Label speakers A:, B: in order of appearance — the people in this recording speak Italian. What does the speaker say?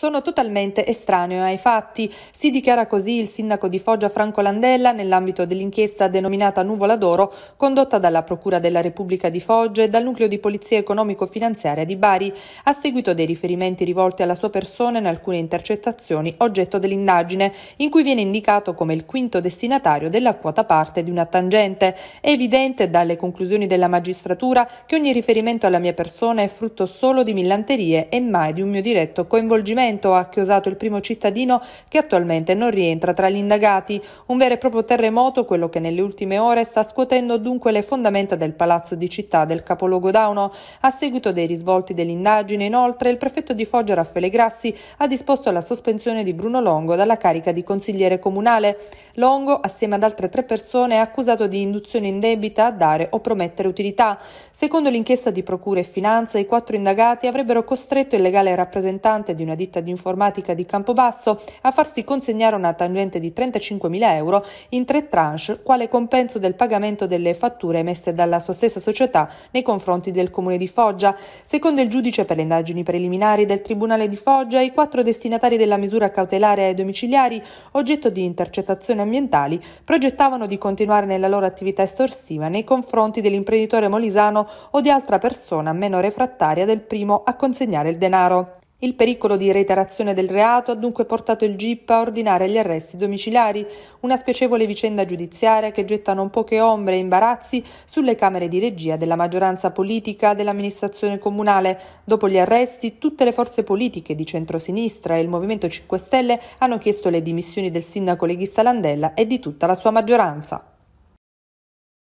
A: sono totalmente estraneo ai fatti. Si dichiara così il sindaco di Foggia Franco Landella nell'ambito dell'inchiesta denominata Nuvola d'Oro, condotta dalla Procura della Repubblica di Foggia e dal Nucleo di Polizia Economico-Finanziaria di Bari, a seguito dei riferimenti rivolti alla sua persona in alcune intercettazioni oggetto dell'indagine, in cui viene indicato come il quinto destinatario della quota parte di una tangente. È evidente dalle conclusioni della magistratura che ogni riferimento alla mia persona è frutto solo di millanterie e mai di un mio diretto coinvolgimento Benevento, ha chiosato il primo cittadino che attualmente non rientra tra gli indagati. Un vero e proprio terremoto, quello che nelle ultime ore sta scuotendo dunque le fondamenta del palazzo di città del capoluogo Dauno. A seguito dei risvolti dell'indagine, inoltre, il prefetto di Foggia Raffaele Grassi ha disposto la sospensione di Bruno Longo dalla carica di consigliere comunale. Longo, assieme ad altre tre persone, è accusato di induzione indebita a dare o promettere utilità. Secondo l'inchiesta di Procura e Finanza, i quattro indagati avrebbero costretto il legale rappresentante di una ditta Didattica di Informatica di Campobasso a farsi consegnare una tangente di 35.000 euro in tre tranche quale compenso del pagamento delle fatture emesse dalla sua stessa società nei confronti del Comune di Foggia. Secondo il giudice per le indagini preliminari del Tribunale di Foggia, i quattro destinatari della misura cautelare ai domiciliari, oggetto di intercettazioni ambientali, progettavano di continuare nella loro attività estorsiva nei confronti dell'imprenditore molisano o di altra persona meno refrattaria del primo a consegnare il denaro. Il pericolo di reiterazione del reato ha dunque portato il GIP a ordinare gli arresti domiciliari, una spiacevole vicenda giudiziaria che getta non poche ombre e imbarazzi sulle camere di regia della maggioranza politica dell'amministrazione comunale. Dopo gli arresti, tutte le forze politiche di centrosinistra e il Movimento 5 Stelle hanno chiesto le dimissioni del sindaco leghista Landella e di tutta la sua maggioranza.